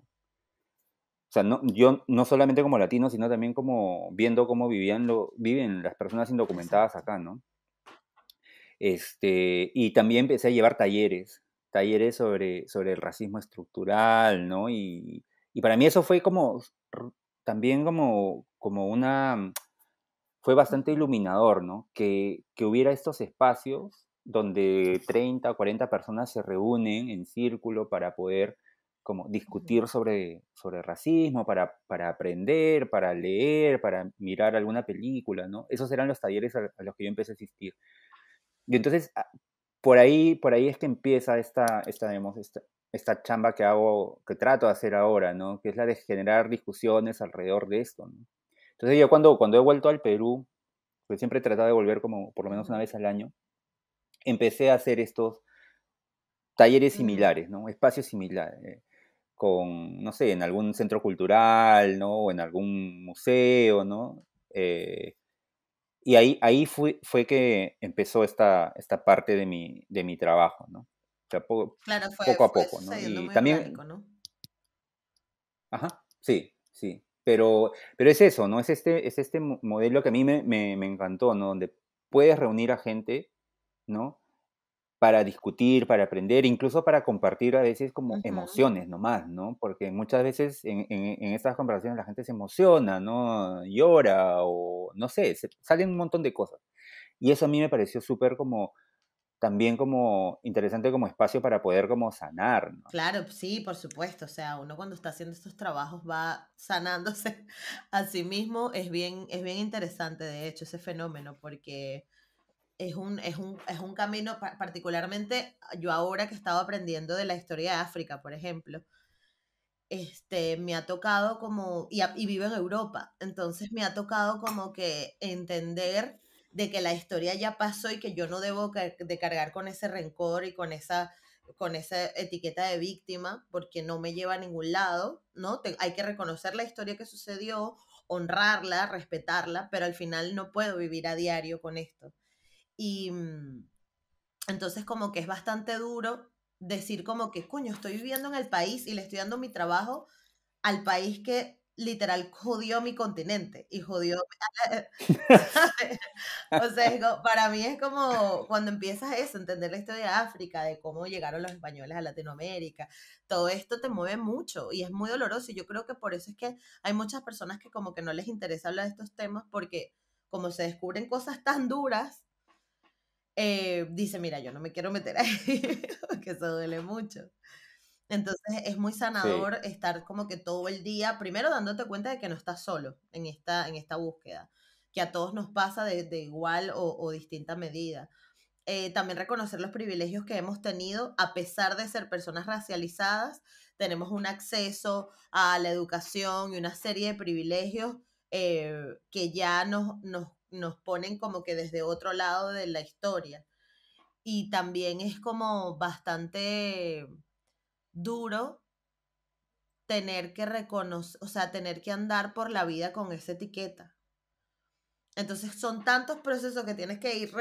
O sea, no, yo no solamente como latino, sino también como viendo cómo vivían lo, viven las personas indocumentadas acá, ¿no? Este, y también empecé a llevar talleres, talleres sobre, sobre el racismo estructural, ¿no? Y, y para mí eso fue como también como, como una fue bastante iluminador, ¿no? Que, hubiera estos espacios donde 30 o 40 personas se reúnen en círculo para poder como discutir sobre, sobre racismo, para, para aprender, para leer, para mirar alguna película, ¿no? Esos eran los talleres a, los que yo empecé a asistir. Y entonces, ah, por ahí, por ahí es que empieza esta, esta, esta chamba que hago, que trato de hacer ahora, ¿no? Que es la de generar discusiones alrededor de esto, ¿no? Entonces yo cuando, cuando he vuelto al Perú, pues siempre tratado de volver como por lo menos una vez al año, empecé a hacer estos talleres similares, ¿no? Espacios similares, eh, con, no sé, en algún centro cultural, ¿no? O en algún museo, ¿no? Eh, y ahí, ahí fue, fue que empezó esta, esta parte de mi, de mi trabajo, ¿no? poco a poco, Y también... Ajá, sí, sí. Pero, pero es eso, ¿no? Es este, es este modelo que a mí me, me, encantó, ¿no? Donde puedes reunir a gente, ¿no? Para discutir, para aprender, incluso para compartir a veces como emociones nomás, ¿no? Porque muchas veces en, estas conversaciones la gente se emociona, ¿no? Llora o no sé, salen un montón de cosas. Y eso a mí me pareció súper como también como interesante como espacio para poder como sanar. Claro, sí, por supuesto. O sea, uno cuando está haciendo estos trabajos va sanándose a sí mismo. Es bien, es bien interesante, de hecho, ese fenómeno, porque es un, es un, es un camino, particularmente ah, yo ahora que estaba aprendiendo de la historia de África, por ejemplo. Este, me ha tocado como, y, y vivo en Europa, entonces me ha tocado como que entender de que la historia ya pasó y que yo no debo de cargar con ese rencor y con esa, con esa etiqueta de víctima porque no me lleva a ningún lado, ¿no? hay que reconocer la historia que sucedió, honrarla, respetarla, pero al final no puedo vivir a diario con esto. Y mm, entonces como que es bastante duro decir como que, coño, estoy viviendo en el país y le estoy dando mi trabajo al país que literal jodió mi continente y jodió. o sea, para mí es como cuando empiezas eso, entender la historia de África, de cómo llegaron los españoles a Latinoamérica, todo esto te mueve mucho y es muy doloroso. Y yo creo que por eso es que hay muchas personas que como que no les interesa hablar de estos temas porque como se descubren cosas tan duras, eh, dice, mira, yo no me quiero meter ahí, porque eso duele mucho. Entonces es muy sanador estar como que todo el día, primero dándote cuenta de que no estás solo en esta, en esta búsqueda, que a todos nos pasa de, igual o, distinta medida. Eh, también reconocer los privilegios que hemos tenido, a pesar de ser personas racializadas, tenemos un acceso a la educación y una serie de privilegios eh, que ya nos, nos, nos ponen como que desde otro lado de la historia. Y también es como bastante duro tener que reconocer, o sea, tener que andar por la vida con esa etiqueta. Entonces son tantos procesos que tienes que ir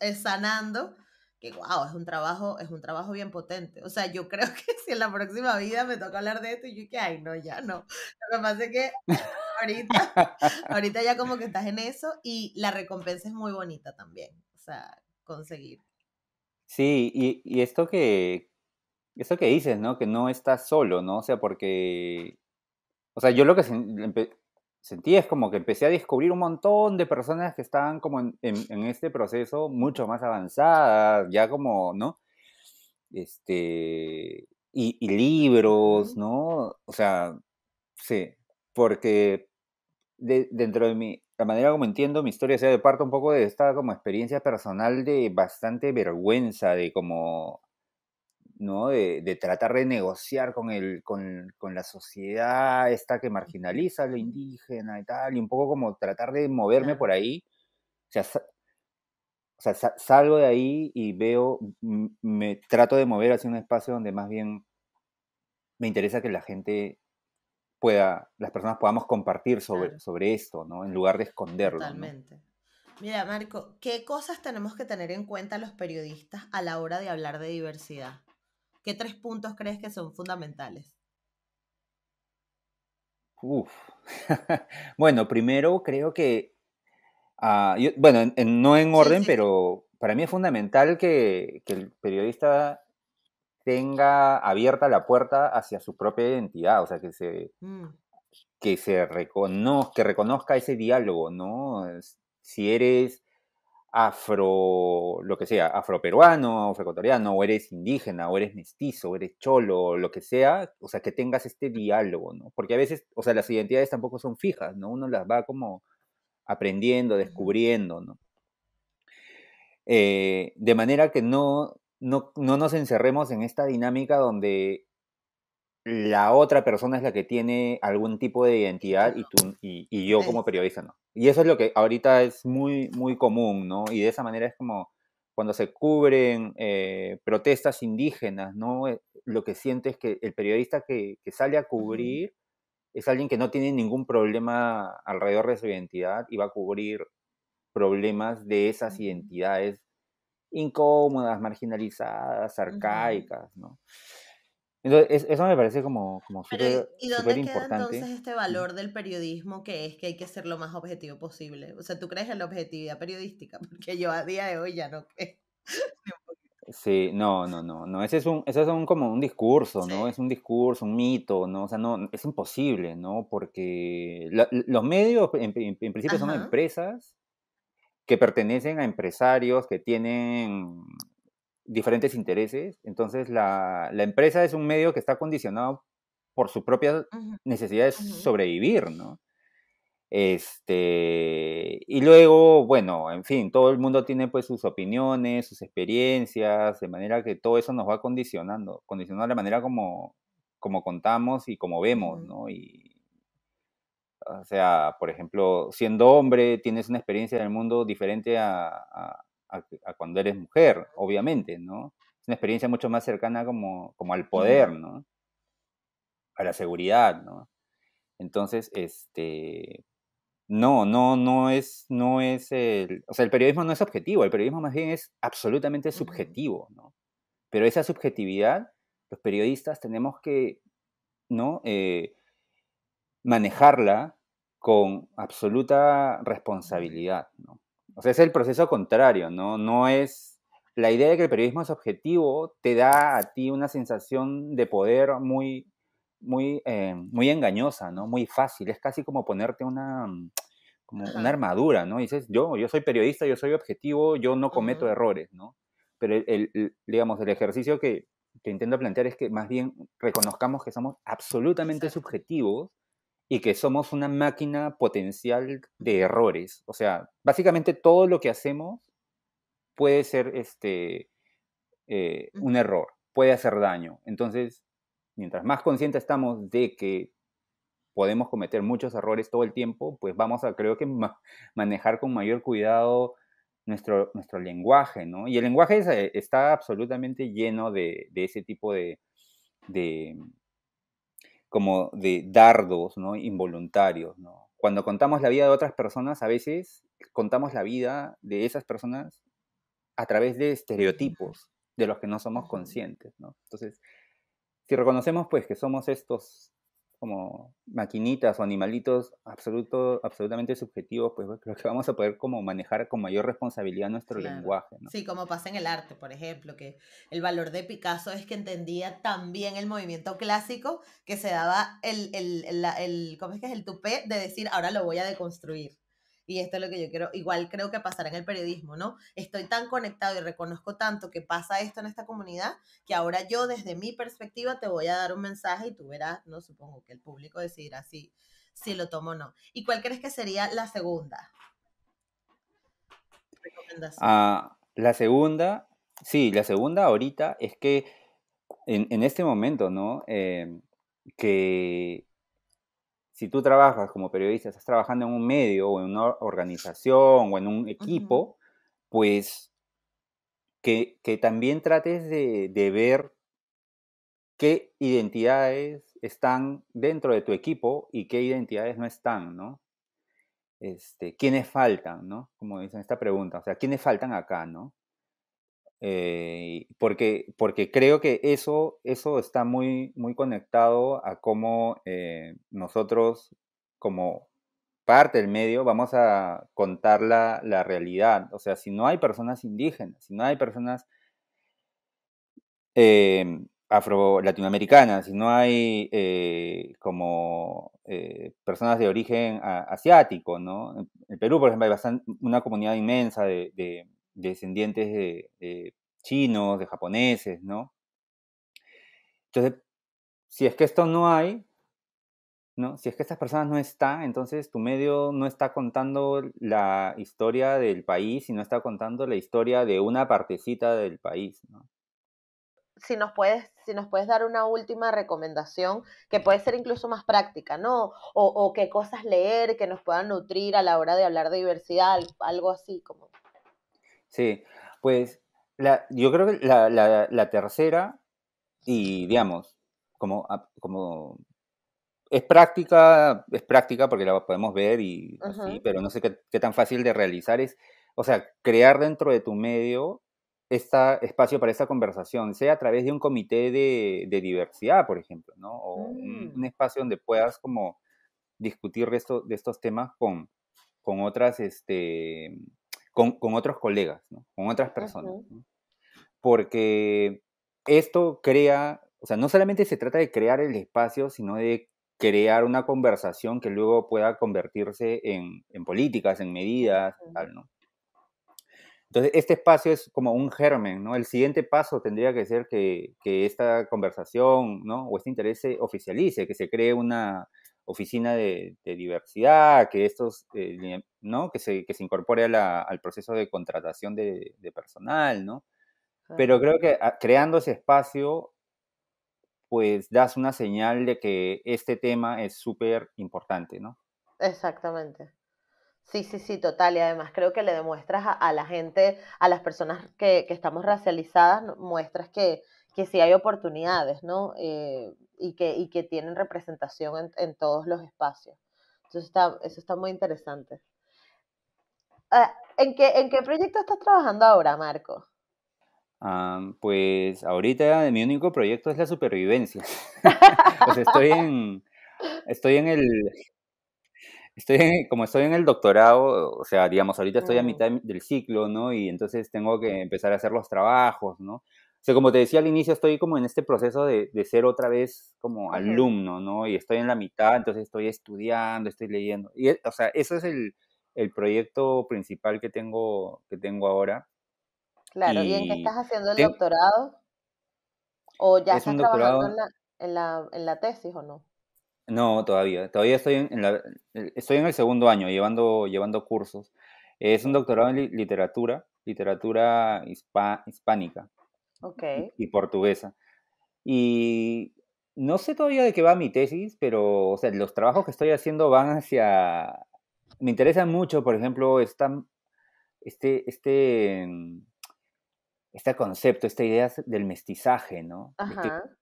eh, sanando que wow, es un trabajo, es un trabajo bien potente. O sea, yo creo que si en la próxima vida me toca hablar de esto, yo que ay, no, ya no. Lo que pasa es que ahorita, ahorita ya como que estás en eso y la recompensa es muy bonita también. O sea, conseguir. Sí, y, y esto que, eso que dices, ¿no? Que no estás solo, ¿no? O sea, porque... O sea, yo lo que sentí es como que empecé a descubrir un montón de personas que estaban como en, este proceso mucho más avanzadas, ya como, ¿no? Este... Y, libros, ¿no? O sea, sí, porque dentro de mi, la manera como entiendo mi historia, se sea, de parto un poco de esta como experiencia personal de bastante vergüenza, de como ¿no? De, tratar de negociar con, el, con, la sociedad esta que marginaliza a lo indígena y tal, y un poco como tratar de moverme por ahí. O sea, salgo de ahí y veo, me trato de mover hacia un espacio donde más bien me interesa que la gente pueda, las personas podamos compartir sobre, sobre esto, ¿no? En lugar de esconderlo. Totalmente. Mira, Marco, ¿qué cosas tenemos que tener en cuenta los periodistas a la hora de hablar de diversidad? ¿Qué tres puntos crees que son fundamentales? Uf. bueno, primero creo que, ah, bueno, no en orden, pero para mí es fundamental que, el periodista tenga abierta la puerta hacia su propia identidad, o sea, que se, mm. que se reconozca, que reconozca ese diálogo, ¿no? Si eres afro, lo que sea, afroperuano, afroecuatoriano, o eres indígena, o eres mestizo, o eres cholo, lo que sea, o sea, que tengas este diálogo, ¿no? Porque a veces, o sea, las identidades tampoco son fijas, ¿no? Uno las va como aprendiendo, descubriendo, ¿no? Eh, de manera que no, no, nos encerremos en esta dinámica donde la otra persona es la que tiene algún tipo de identidad y, tú, y yo como periodista no. Y eso es lo que ahorita es muy, muy común, ¿no? Y de esa manera es como cuando se cubren eh, protestas indígenas, ¿no? Eh, lo que siente es que el periodista que, que, sale a cubrir es alguien que no tiene ningún problema alrededor de su identidad y va a cubrir problemas de esas identidades incómodas, marginalizadas, arcaicas, ¿no? Entonces, eso me parece como, como súper ¿Y dónde queda entonces este valor del periodismo que es que hay que ser lo más objetivo posible? O sea, ¿tú crees en la objetividad periodística? Porque yo a día de hoy ya no creo. Sí, no, no, no, no. Ese es un, como un discurso, ¿no? Es un discurso, un mito, ¿no? O sea, no, es imposible, ¿no? Porque los medios, en, principio, son empresas que pertenecen a empresarios que tienen diferentes intereses. Entonces, la, la, empresa es un medio que está condicionado por su propia necesidad de sobrevivir, ¿no? Este, y luego, bueno, en fin, todo el mundo tiene pues sus opiniones, sus experiencias, de manera que todo eso nos va condicionando, condicionando la manera como, como contamos y como vemos, ¿no? Y, o sea, por ejemplo, siendo hombre, tienes una experiencia en el mundo diferente a a, cuando eres mujer, obviamente, ¿no? Es una experiencia mucho más cercana como, al poder, ¿no? A la seguridad, ¿no? Entonces, este, no, no, no es, no es el, o sea, el periodismo no es objetivo, el periodismo más bien es absolutamente subjetivo, ¿no? Pero esa subjetividad, los periodistas tenemos que, ¿no? Eh, manejarla con absoluta responsabilidad, ¿no? O sea, es el proceso contrario, ¿no? No es... La idea de que el periodismo es objetivo te da a ti una sensación de poder muy, muy, eh, muy engañosa, ¿no? Muy fácil. Es casi como ponerte una, mm, como una armadura, ¿no? dices, yo, yo soy periodista, yo soy objetivo, yo no cometo errores, ¿no? Pero, el, digamos, el ejercicio que, que intento plantear es que más bien reconozcamos que somos absolutamente subjetivos y que somos una máquina potencial de errores. O sea, básicamente todo lo que hacemos puede ser este, eh, un error, puede hacer daño. Entonces, mientras más conscientes estamos de que podemos cometer muchos errores todo el tiempo, pues vamos a, creo que, manejar con mayor cuidado nuestro, nuestro lenguaje, ¿no? Y el lenguaje eh, está absolutamente lleno de, de ese tipo de, como de dardos ¿no? involuntarios. ¿no? Cuando contamos la vida de otras personas, a veces contamos la vida de esas personas a través de estereotipos de los que no somos conscientes. ¿no? Entonces, si reconocemos pues que somos estos como maquinitas o animalitos absoluto, absolutamente subjetivos, pues creo que vamos a poder como manejar con mayor responsabilidad nuestro lenguaje. Sí, como pasa en el arte, por ejemplo, que el valor de Picasso es que entendía también el movimiento clásico que se daba el, el, el, el ¿cómo es que es? el tupé de decir, ahora lo voy a deconstruir y esto es lo que yo quiero, igual creo que pasará en el periodismo, ¿no? Estoy tan conectado y reconozco tanto que pasa esto en esta comunidad que ahora yo desde mi perspectiva te voy a dar un mensaje y tú verás, no supongo que el público decidirá si, si lo tomo o no. ¿Y cuál crees que sería la segunda? Recomendación. Ah, la segunda, sí, la segunda ahorita es que en, este momento, ¿no? Eh, que si tú trabajas como periodista, estás trabajando en un medio o en una organización o en un equipo, pues que, también trates de, ver qué identidades están dentro de tu equipo y qué identidades no están, ¿no? Este, ¿Quiénes faltan, no? Como dicen esta pregunta, o sea, ¿quiénes faltan acá, no? Eh, porque, porque creo que eso, eso está muy, muy conectado a cómo eh, nosotros, como parte del medio, vamos a contar la, realidad. O sea, si no hay personas indígenas, si no hay personas em, afro-latinoamericanas, si no hay eh, como personas de origen ah, asiático, ¿no? En Perú, por ejemplo, hay una comunidad inmensa de descendientes de, chinos, de japoneses, ¿no? Entonces, si es que esto no hay, ¿no? Si es que estas personas no están, entonces tu medio no está contando la historia del país y no está contando la historia de una partecita del país, ¿no? Si nos puedes, si nos puedes dar una última recomendación, que puede ser incluso más práctica, ¿no? O, o qué cosas leer que nos puedan nutrir a la hora de hablar de diversidad, algo así como. Sí, pues yo creo que la, tercera, y digamos, ah, como, es práctica, es práctica porque la podemos ver y pero no sé qué, tan fácil de realizar es, o sea, crear dentro de tu medio este espacio para esta conversación, sea a través de un comité de, diversidad, por ejemplo, ¿no? O mm. un, espacio donde puedas como discutir de, esto, de estos temas con, con otras, este, con, otros colegas, con otras personas. Porque esto crea, o sea, no solamente se trata de crear el espacio, sino de crear una conversación que luego pueda convertirse en, políticas, en medidas, tal, ¿no? Entonces, este espacio es como un germen, ¿no? El siguiente paso tendría que ser que, que esta conversación, ¿no? O este interés se oficialice, que se cree una, oficina de, diversidad, que estos, eh, ¿no? Que se, que se incorpore al proceso de contratación de, personal, ¿no? Pero creo que ah, creando ese espacio, pues das una señal de que este tema es súper importante, ¿no? Exactamente. Sí, sí, sí, total. Y además creo que le demuestras a, la gente, a las personas que estamos racializadas, muestras que, que sí hay oportunidades, ¿no? Eh, y, que, y que tienen representación en, todos los espacios. Entonces está, eso está muy interesante. Ah, ¿en, qué, ¿En qué proyecto estás trabajando ahora, Marco? Ah, pues ahorita mi único proyecto es la supervivencia. pues estoy en, estoy en el, estoy como estoy en el doctorado, o sea, digamos, ahorita estoy a mm. mitad del ciclo, ¿no? Y entonces tengo que empezar a hacer los trabajos, ¿no? O como te decía al inicio, estoy como en este proceso de, ser otra vez como alumno, ¿no? Y estoy en la mitad, entonces estoy estudiando, estoy leyendo. Y, o sea, eso es el, proyecto principal que tengo, que tengo ahora. Claro, y, en qué estás haciendo el doctorado? ¿O ya estás trabajando en la, tesis o no? No, todavía. Todavía estoy en, la, eh, estoy en el segundo año, llevando, llevando cursos. Es un doctorado en literatura, literatura hispánica okay. y portuguesa. Y no sé todavía de qué va mi tesis, pero los trabajos que estoy haciendo van hacia... Me interesa mucho, por ejemplo, esta, este, este, mm, este concepto, esta idea del mestizaje, ¿no?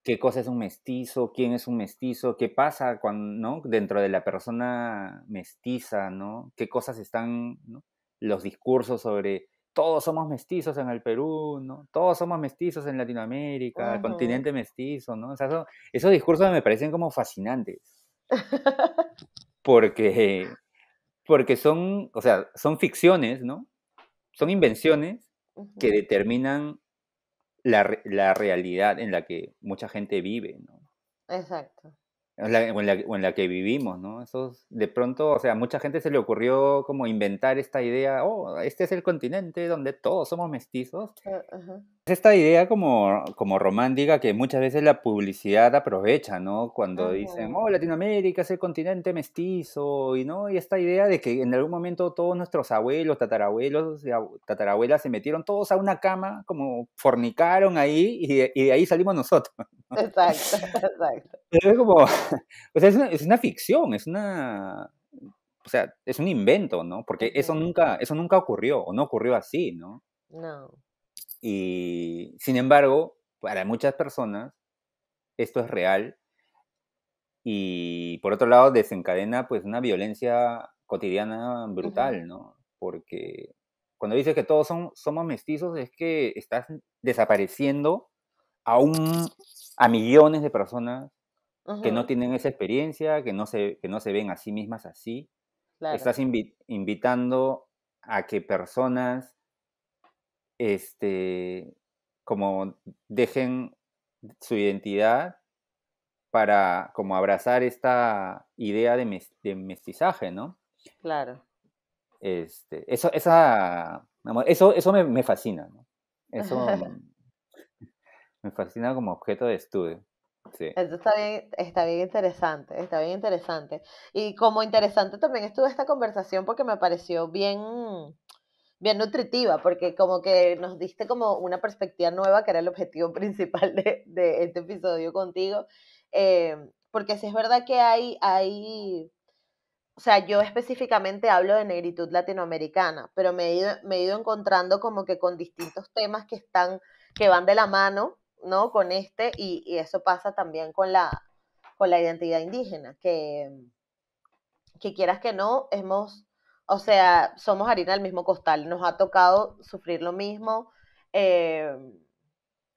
Qué, cosa es un mestizo? ¿Quién es un mestizo? ¿Qué pasa cuando, ¿no? dentro de la persona mestiza, ¿no? ¿Qué cosas están, los discursos sobre todos somos mestizos en el Perú, ¿no? Todos somos mestizos en Latinoamérica, el continente mestizo, ¿no? esos discursos me parecen como fascinantes. Porque, porque son, o sea, son ficciones, ¿no? Son invenciones que determinan la, la, realidad en la que mucha gente vive, ¿no? Exacto o la, en, la, que vivimos, ¿no? de pronto, o sea, mucha gente se le ocurrió como inventar esta idea, oh, este es el continente donde todos somos mestizos, ah, esta idea como, como romántica que muchas veces la publicidad aprovecha, ¿no? Cuando dicen, oh, Latinoamérica es el continente mestizo, y no, y esta idea de que en algún momento todos nuestros abuelos, tatarabuelos, tatarabuelas se metieron todos a una cama, como fornicaron ahí, y de, ahí salimos nosotros. Exacto, exacto. es como, o es una, es una ficción, es una, o sea, es un invento, ¿no? Porque eso nunca, eso nunca ocurrió, o no ocurrió así, ¿no? No. Y sin embargo, para muchas personas esto es real y por otro lado desencadena pues una violencia cotidiana brutal, ¿no? Porque cuando dices que todos son, somos mestizos es que estás desapareciendo a, a millones de personas que no tienen esa experiencia, que no se, que no se ven a sí mismas así. Estás invitando a que personas este, como dejen su identidad para como abrazar esta idea de, mestizaje, ¿no? Claro. Este, eso, esa, eso, eso me, fascina, Eso me fascina como objeto de estudio. está bien, está bien interesante, está bien interesante. Y como interesante también estuvo esta conversación porque me pareció bien, bien nutritiva, porque como que nos diste como una perspectiva nueva, que era el objetivo principal de, este episodio contigo, em, porque si es verdad que hay, hay, o sea, yo específicamente hablo de negritud latinoamericana, pero me he ido, me he ido encontrando como que con distintos temas que están, que van de la mano, ¿no? Con este, y, y eso pasa también con la, con la identidad indígena, que, que quieras que no, hemos o sea, somos harina del mismo costal, nos ha tocado sufrir lo mismo eh,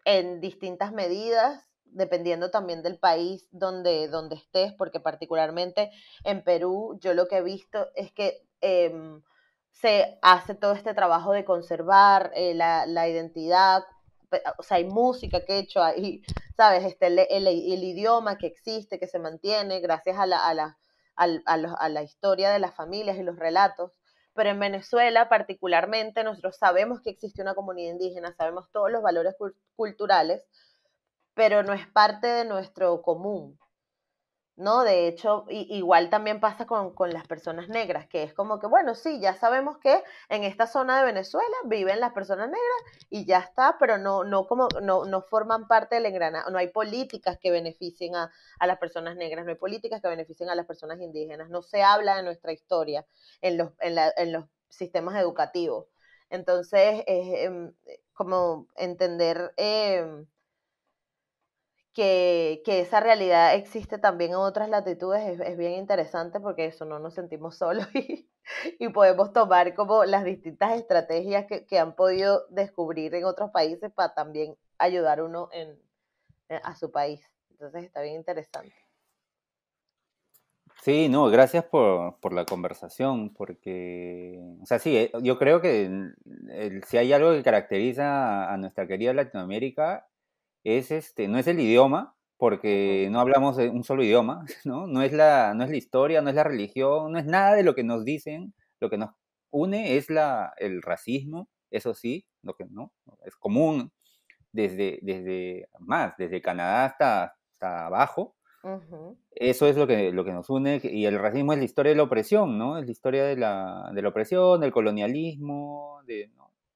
en distintas medidas, dependiendo también del país donde, donde estés, porque particularmente en Perú yo lo que he visto es que em, se hace todo este trabajo de conservar eh, la, identidad, ah, o sea, hay música que he hecho ahí, ¿sabes? Este, el, idioma que existe, que se mantiene gracias a, la, a, la, a la historia de las familias y los relatos, pero en Venezuela particularmente nosotros sabemos que existe una comunidad indígena, sabemos todos los valores culturales, pero no es parte de nuestro común. ¿no? De hecho, igual también pasa con, las personas negras, que es como que, bueno, sí, ya sabemos que en esta zona de Venezuela viven las personas negras y ya está, pero no, no, como, no, forman parte del engranaje, no hay políticas que beneficien a, las personas negras, no hay políticas que beneficien a las personas indígenas, no se habla de nuestra historia en los, en, la, en los sistemas educativos. Entonces, es em, como entender... Em, que, que, esa realidad existe también en otras latitudes es, bien interesante porque eso no nos sentimos solos y, podemos tomar como las distintas estrategias que, que, han podido descubrir en otros países para también ayudar uno en, eh, a su país. Entonces está bien interesante. Sí, no, gracias por, por la conversación, porque, o sea, sí, eh, yo creo que mm, si hay algo que caracteriza a nuestra querida Latinoamérica es este, no es el idioma, porque no hablamos de un solo idioma, ¿no? es, la, no es la historia, no es la religión, no es nada de lo que nos dicen, lo que nos une es la, el racismo, eso sí, lo que no, es común desde, desde más, desde Canadá hasta, hasta abajo. Eso es lo que, lo que nos une y el racismo es la historia de la opresión, ¿no? Es la historia de la, opresión, del colonialismo, de,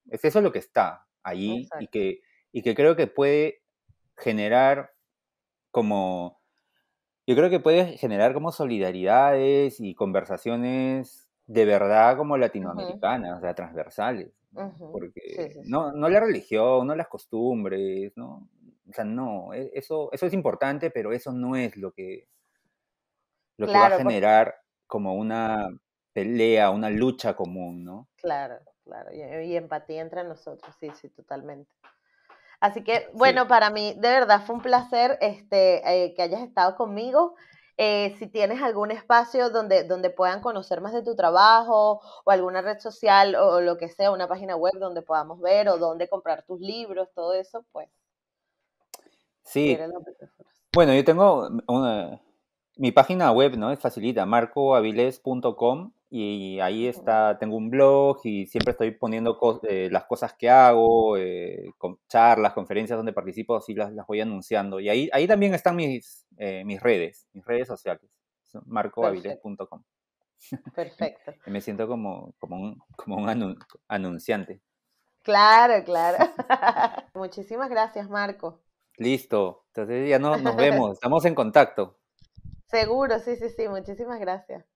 es eso lo que está ahí y que, y que creo que puede generar como... Yo creo que puede generar como solidaridades y conversaciones de verdad como latinoamericanas, o sea, transversales. Porque No, la religión, no las costumbres, ¿no? O sea, no, e, eso, eso es importante, pero eso no es lo que, lo que va a generar como una pelea, una lucha común, ¿no? Claro, claro, y empatía entre nosotros, sí, sí, totalmente. Así que, bueno, para mí de verdad fue un placer este, eh, que hayas estado conmigo. Eh, si tienes algún espacio donde, donde puedan conocer más de tu trabajo o alguna red social o, lo que sea, una página web donde podamos ver o donde comprar tus libros, todo eso, pues. Sí. Bueno, yo tengo una, mi página web, ¿no? Es facilita, marcoaviles.com y ahí está, tengo un blog y siempre estoy poniendo eh, las cosas que hago, eh, charlas, conferencias donde participo, así las, voy anunciando. Y ahí, ahí también están mis, eh, mis redes, mis redes sociales, marcoaviles.com. Perfecto. Me siento como, como un, como un anunciante. Claro, claro. Muchísimas gracias, Marco. Listo. Entonces ya no, nos vemos, estamos en contacto. Seguro, sí, sí, sí. Muchísimas gracias.